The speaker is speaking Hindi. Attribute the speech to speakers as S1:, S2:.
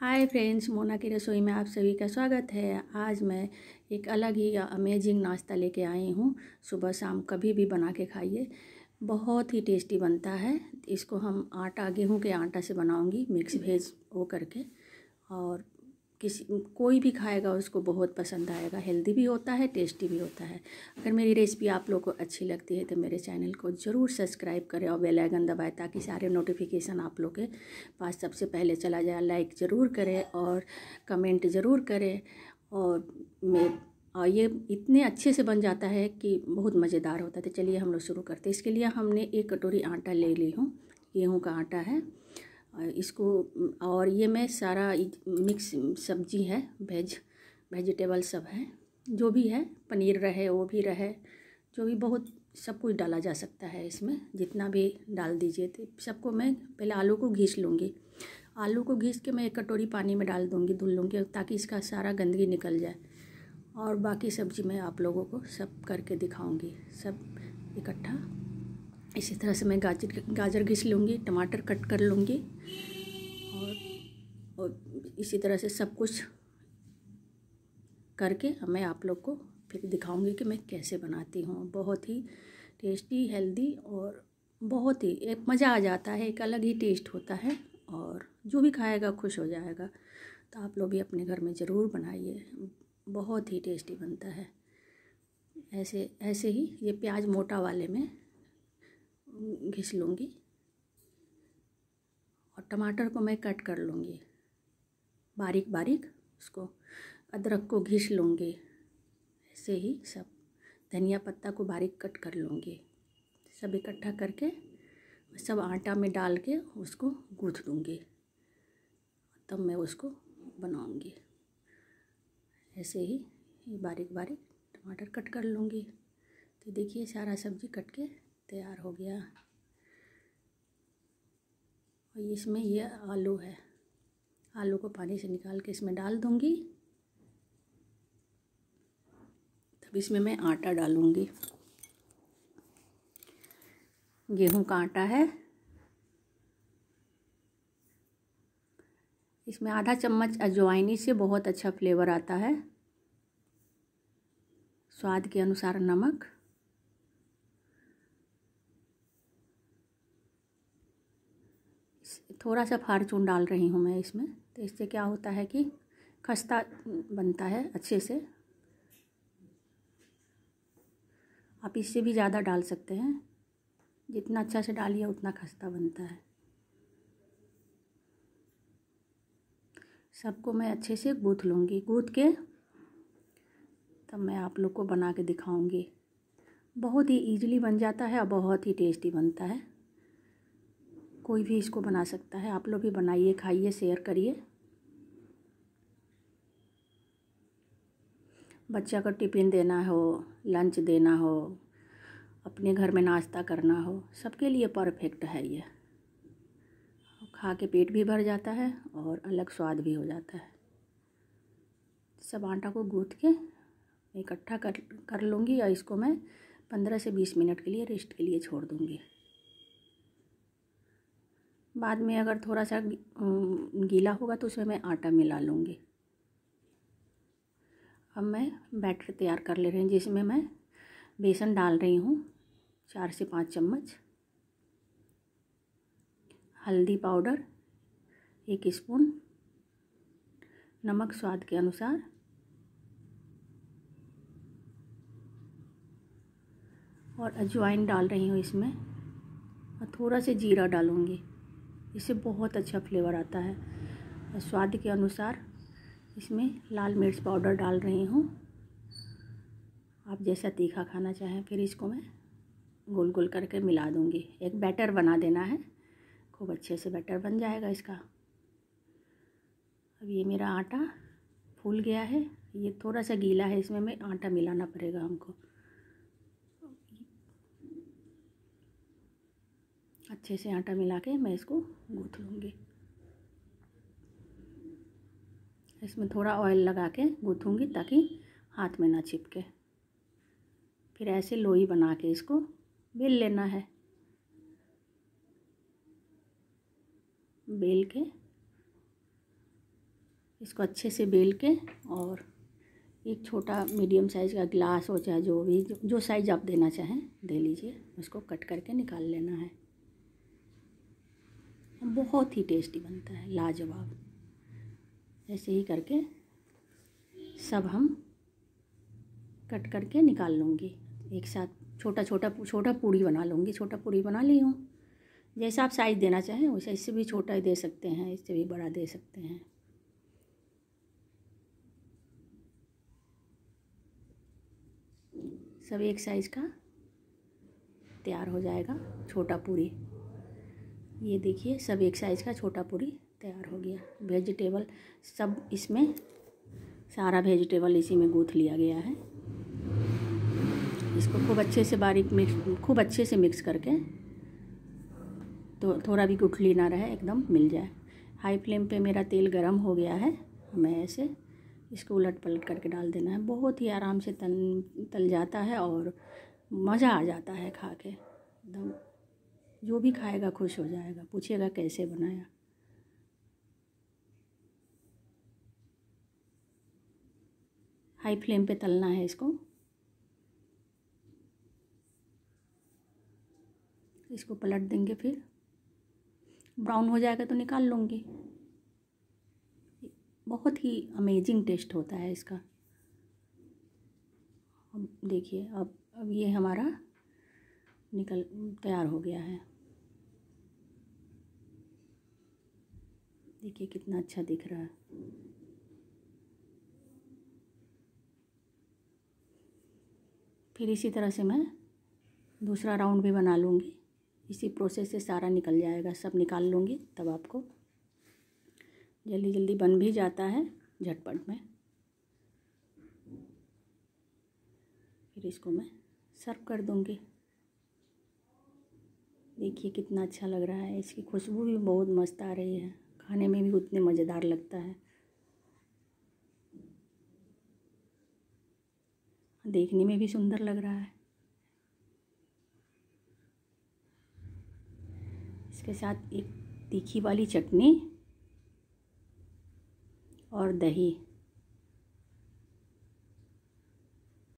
S1: हाय फ्रेंड्स मोना की रसोई में आप सभी का स्वागत है आज मैं एक अलग ही अमेजिंग नाश्ता लेके आई हूँ सुबह शाम कभी भी बना के खाइए बहुत ही टेस्टी बनता है इसको हम आटा गेहूँ के आटा से बनाऊँगी मिक्स भेज वो करके और किसी कोई भी खाएगा उसको बहुत पसंद आएगा हेल्दी भी होता है टेस्टी भी होता है अगर मेरी रेसिपी आप लोग को अच्छी लगती है तो मेरे चैनल को ज़रूर सब्सक्राइब करें और बेल आइकन दबाएं ताकि सारे नोटिफिकेशन आप लोग के पास सबसे पहले चला जाए लाइक ज़रूर करें और कमेंट ज़रूर करें और मैं और ये इतने अच्छे से बन जाता है कि बहुत मज़ेदार होता है तो चलिए हम लोग शुरू करते हैं इसके लिए हमने एक कटोरी आटा ले ली हूँ गेहूँ का आटा है इसको और ये मैं सारा मिक्स सब्जी है वेज वेजिटेबल सब है जो भी है पनीर रहे वो भी रहे जो भी बहुत सब कुछ डाला जा सकता है इसमें जितना भी डाल दीजिए तो सबको मैं पहले आलू को घीस लूँगी आलू को घीस के मैं एक कटोरी पानी में डाल दूँगी धुल लूँगी ताकि इसका सारा गंदगी निकल जाए और बाकी सब्जी मैं आप लोगों को सब करके दिखाऊँगी सब इकट्ठा इसी तरह से मैं गाजर गाजर घिस लूँगी टमाटर कट कर लूँगी और, और इसी तरह से सब कुछ करके मैं आप लोग को फिर दिखाऊंगी कि मैं कैसे बनाती हूँ बहुत ही टेस्टी हेल्दी और बहुत ही एक मज़ा आ जाता है एक अलग ही टेस्ट होता है और जो भी खाएगा खुश हो जाएगा तो आप लोग भी अपने घर में ज़रूर बनाइए बहुत ही टेस्टी बनता है ऐसे ऐसे ही ये प्याज मोटा वाले में घिस लूँगी और टमाटर को मैं कट कर लूँगी बारीक बारीक उसको अदरक को घिस लूँगी ऐसे ही सब धनिया पत्ता को बारीक कट कर लूँगी सब इकट्ठा करके सब आटा में डाल के उसको गूँथ दूँगी तब मैं उसको बनाऊँगी ऐसे ही बारीक बारीक टमाटर कट कर लूँगी तो देखिए सारा सब्ज़ी कट के तैयार हो गया और इसमें ये आलू है आलू को पानी से निकाल के इसमें डाल दूँगी तब इसमें मैं आटा डालूँगी गेहूं का आटा है इसमें आधा चम्मच अजवाइनी से बहुत अच्छा फ्लेवर आता है स्वाद के अनुसार नमक थोड़ा सा फारचून डाल रही हूँ मैं इसमें तो इससे क्या होता है कि खस्ता बनता है अच्छे से आप इससे भी ज़्यादा डाल सकते हैं जितना अच्छा से डालिए उतना खस्ता बनता है सबको मैं अच्छे से गूँथ लूँगी गूँथ के तब मैं आप लोग को बना के दिखाऊँगी बहुत ही ईजिली बन जाता है और बहुत ही टेस्टी बनता है कोई भी इसको बना सकता है आप लोग भी बनाइए खाइए शेयर करिए बच्चा को टिफ़िन देना हो लंच देना हो अपने घर में नाश्ता करना हो सबके लिए परफेक्ट है ये खा के पेट भी भर जाता है और अलग स्वाद भी हो जाता है सब आटा को गूँथ के इकट्ठा कर कर लूँगी या इसको मैं पंद्रह से बीस मिनट के लिए रेस्ट के लिए छोड़ दूँगी बाद में अगर थोड़ा सा गीला होगा तो उसमें मैं आटा मिला लूँगी अब मैं बैटर तैयार कर ले रही हूँ जिसमें मैं बेसन डाल रही हूँ चार से पाँच चम्मच हल्दी पाउडर एक स्पून नमक स्वाद के अनुसार और अजवाइन डाल रही हूँ इसमें और थोड़ा सा जीरा डालूँगी इससे बहुत अच्छा फ्लेवर आता है स्वाद के अनुसार इसमें लाल मिर्च पाउडर डाल रही हूँ आप जैसा तीखा खाना चाहें फिर इसको मैं गोल गोल करके मिला दूँगी एक बैटर बना देना है खूब अच्छे से बैटर बन जाएगा इसका अब ये मेरा आटा फूल गया है ये थोड़ा सा गीला है इसमें मैं आटा मिलाना पड़ेगा हमको अच्छे से आटा मिला के मैं इसको गूँथ लूँगी इसमें थोड़ा ऑयल लगा के गूँथूँगी ताकि हाथ में ना चिपके फिर ऐसे लोई बना के इसको बेल लेना है बेल के इसको अच्छे से बेल के और एक छोटा मीडियम साइज़ का गिलास हो चाहे जो भी जो, जो साइज़ आप देना चाहें दे लीजिए उसको कट करके निकाल लेना है बहुत ही टेस्टी बनता है लाजवाब ऐसे ही करके सब हम कट करके निकाल लूँगी एक साथ छोटा छोटा छोटा पूड़ी बना लूँगी छोटा पूड़ी बना ली हूँ जैसा आप साइज़ देना चाहें वैसे इससे भी छोटा ही दे सकते हैं इससे भी बड़ा दे सकते हैं सब एक साइज़ का तैयार हो जाएगा छोटा पूरी ये देखिए सब एक साइज़ का छोटा पूरी तैयार हो गया वेजिटेबल सब इसमें सारा वेजिटेबल इसी में गूँथ लिया गया है इसको खूब अच्छे से बारीक मिक्स खूब अच्छे से मिक्स करके तो थोड़ा भी गुठली ना रहे एकदम मिल जाए हाई फ्लेम पे मेरा तेल गरम हो गया है हमें ऐसे इसको उलट पलट करके डाल देना है बहुत ही आराम से तल तल जाता है और मज़ा आ जाता है खा के एकदम जो भी खाएगा खुश हो जाएगा पूछेगा कैसे बनाया हाई फ्लेम पे तलना है इसको इसको पलट देंगे फिर ब्राउन हो जाएगा तो निकाल लूँगी बहुत ही अमेजिंग टेस्ट होता है इसका अब देखिए अब अब ये हमारा निकल तैयार हो गया है देखिए कितना अच्छा दिख रहा है फिर इसी तरह से मैं दूसरा राउंड भी बना लूँगी इसी प्रोसेस से सारा निकल जाएगा सब निकाल लूँगी तब आपको जल्दी जल्दी बन भी जाता है झटपट में फिर इसको मैं सर्व कर दूँगी देखिए कितना अच्छा लग रहा है इसकी खुशबू भी बहुत मस्त आ रही है खाने में भी उतने मज़ेदार लगता है देखने में भी सुंदर लग रहा है इसके साथ एक तीखी वाली चटनी और दही